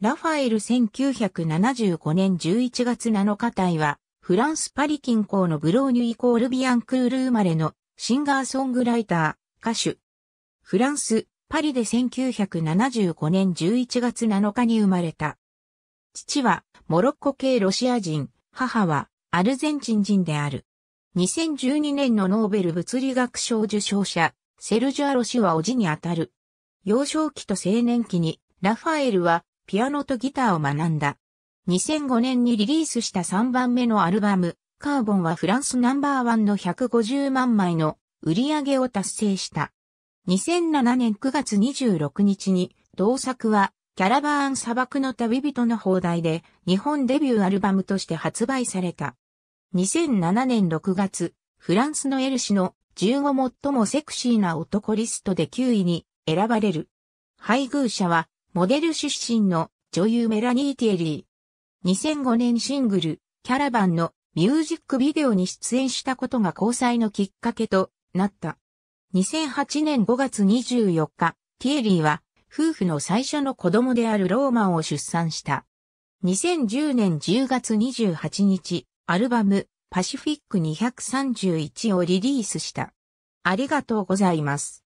ラファエル1975年11月7日隊は、フランスパリ近郊のブローニュイコールビアンクール生まれのシンガーソングライター、歌手。フランス、パリで1975年11月7日に生まれた。父はモロッコ系ロシア人、母はアルゼンチン人である。2012年のノーベル物理学賞受賞者、セルジュアロ氏は叔父にあたる。幼少期と青年期に、ラファエルはピアノとギターを学んだ。2005年にリリースした3番目のアルバム、カーボンはフランスナンバーワンの150万枚の売り上げを達成した。2007年9月26日に、同作は、キャラバーン砂漠の旅人の放題で、日本デビューアルバムとして発売された。2007年6月、フランスのエルシの15最もセクシーな男リストで9位に選ばれる。配偶者はモデル出身の女優メラニー・ティエリー。2005年シングル、キャラバンのミュージックビデオに出演したことが交際のきっかけとなった。2008年5月24日、ティエリーは夫婦の最初の子供であるローマンを出産した。2010年10月28日、アルバムパシフィック231をリリースした。ありがとうございます。